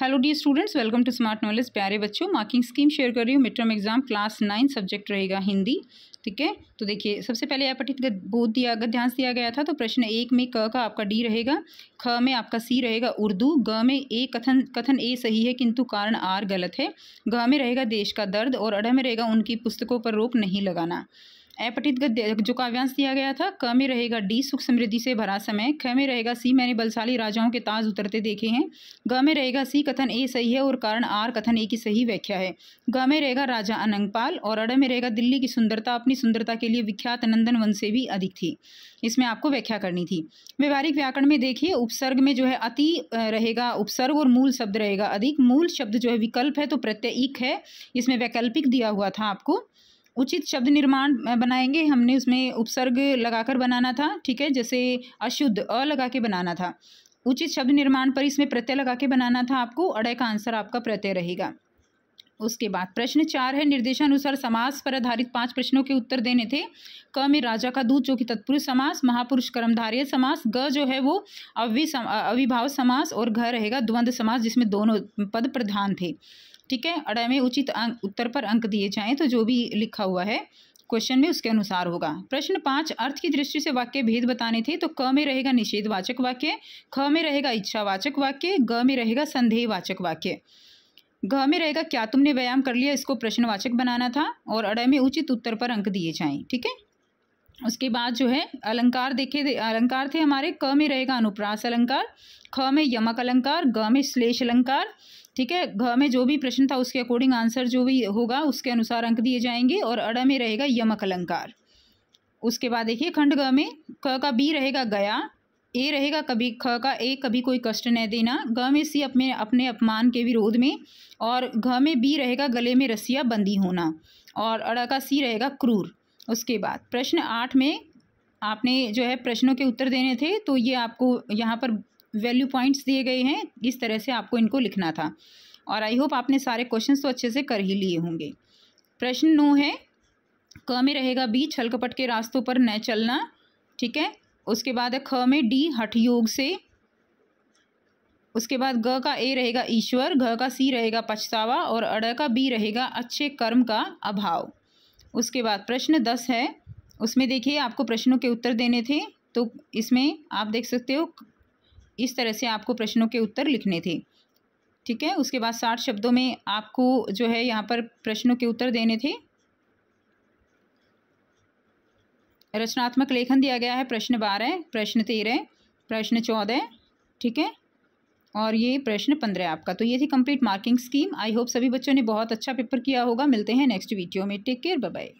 hello dear students welcome to Smart Knowledge प्यारे बच्चों marking scheme share कर रही हूँ mid term exam class nine subject रहेगा हिंदी ठीक है तो देखिए सबसे पहले यहाँ पठित बोध दिया ध्यान दिया गया था तो प्रश्न एक में क का आपका डी रहेगा ख में आपका सी रहेगा उर्दू ग में ए कथन कथन ए सही है किंतु कारण आर गलत है ग में रहेगा देश का दर्द और अढ़ में रहेगा उनकी पुस्तकों पर रोक नहीं लगाना अपठित गद्य जो काव्यांश दिया गया था क में रहेगा डी सुख समृद्धि से भरा समय ख में रहेगा सी मैंने बलशाली राजाओं के ताज उतरते देखे हैं ग में रहेगा सी कथन ए सही है और कारण आर कथन ए की सही व्याख्या है ग में रहेगा राजा अनंगपाल और अड़ में रहेगा दिल्ली की सुंदरता अपनी सुंदरता के लिए विख्यात नंदन वन से भी अधिक थी इसमें आपको व्याख्या करनी थी व्यवहारिक व्याकरण में देखिए उपसर्ग में जो है अति रहेगा उपसर्ग और मूल शब्द रहेगा अधिक मूल शब्द जो है विकल्प है तो प्रत्यय है इसमें वैकल्पिक दिया हुआ था आपको उचित शब्द निर्माण बनाएंगे हमने उसमें उपसर्ग लगाकर बनाना था ठीक है जैसे अशुद्ध अ लगा के बनाना था उचित शब्द निर्माण पर इसमें प्रत्यय लगा के बनाना था आपको अड़य का आंसर आपका प्रत्यय रहेगा उसके बाद प्रश्न चार है निर्देशानुसार समास पर आधारित पांच प्रश्नों के उत्तर देने थे क में राजा का दूत जो कि तत्पुरुष समास महापुरुष कर्मधारय समास ग जो है वो अवि अविभाव समास और घ रहेगा द्वंद्व समास जिसमें दोनों पद प्रधान थे ठीक है अड़य में उचित अं, उत्तर पर अंक दिए जाएँ तो जो भी लिखा हुआ है क्वेश्चन में उसके अनुसार होगा प्रश्न पाँच अर्थ की दृष्टि से वाक्य भेद बताने थे तो क में रहेगा निषेधवाचक वाक्य ख में रहेगा इच्छावाचक वाक्य ग में रहेगा संदेहवाचक वाक्य घ में रहेगा क्या तुमने व्यायाम कर लिया इसको प्रश्नवाचक बनाना था और अड़ में उचित उत्तर पर अंक दिए जाएं ठीक है उसके बाद जो है अलंकार देखे दे, अलंकार थे हमारे क में रहेगा अनुप्रास अलंकार ख में यमक अलंकार ग में श्लेष अलंकार ठीक है घ में जो भी प्रश्न था उसके अकॉर्डिंग आंसर जो भी होगा उसके अनुसार अंक दिए जाएंगे और अड़ में रहेगा यमक अलंकार उसके बाद देखिए खंड ग में क का बी रहेगा गया ए रहेगा कभी ख का ए कभी कोई कष्ट न देना घ में सी अपने अपने अपमान के विरोध में और घ में बी रहेगा गले में रस्सिया बंदी होना और अड़ा का सी रहेगा क्रूर उसके बाद प्रश्न आठ में आपने जो है प्रश्नों के उत्तर देने थे तो ये आपको यहाँ पर वैल्यू पॉइंट्स दिए गए हैं इस तरह से आपको इनको लिखना था और आई होप आपने सारे क्वेश्चन तो अच्छे से कर ही लिए होंगे प्रश्न नौ है क में रहेगा बी छल कपट के रास्तों पर न चलना ठीक है उसके बाद है ख में डी हठ योग से उसके बाद ग का ए रहेगा ईश्वर घ का सी रहेगा पछतावा और अड़ का बी रहेगा अच्छे कर्म का अभाव उसके बाद प्रश्न दस है उसमें देखिए आपको प्रश्नों के उत्तर देने थे तो इसमें आप देख सकते हो इस तरह से आपको प्रश्नों के उत्तर लिखने थे ठीक है उसके बाद साठ शब्दों में आपको जो है यहाँ पर प्रश्नों के उत्तर देने थे रचनात्मक लेखन दिया गया है प्रश्न बारह प्रश्न तेरह प्रश्न चौदह ठीक है और ये प्रश्न पंद्रह आपका तो ये थी complete marking scheme I hope सभी बच्चों ने बहुत अच्छा पेपर किया होगा मिलते हैं नेक्स्ट वीडियो में टेक केयर बाय